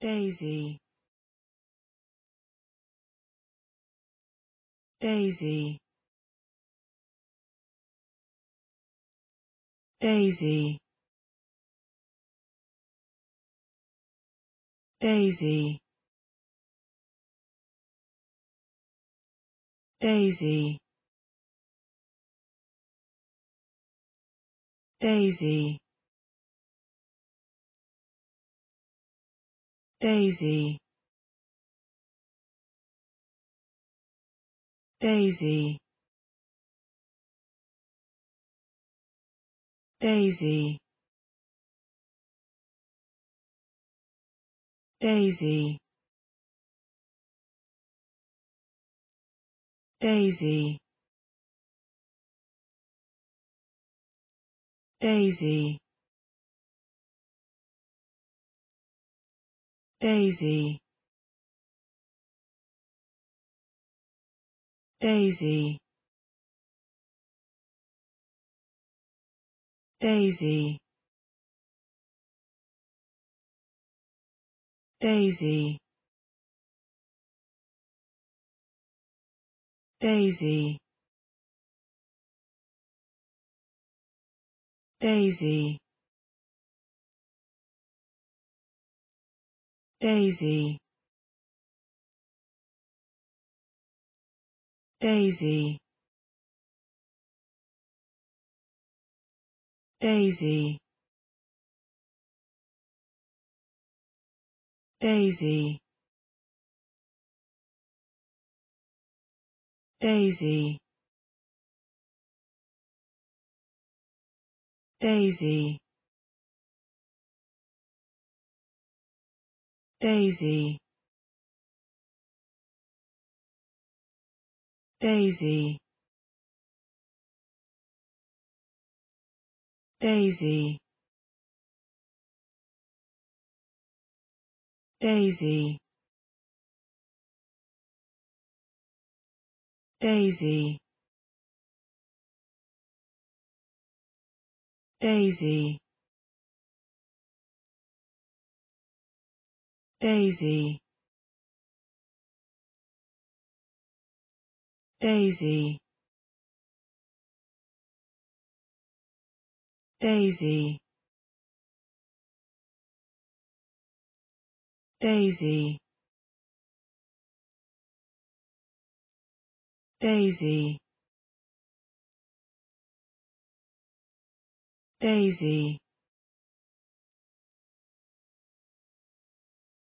Daisy Daisy Daisy Daisy Daisy Daisy Daisy Daisy Daisy Daisy Daisy Daisy Daisy Daisy Daisy Daisy Daisy Daisy Daisy Daisy Daisy Daisy Daisy Daisy Daisy Daisy Daisy Daisy Daisy Daisy Daisy Daisy Daisy Daisy Daisy Daisy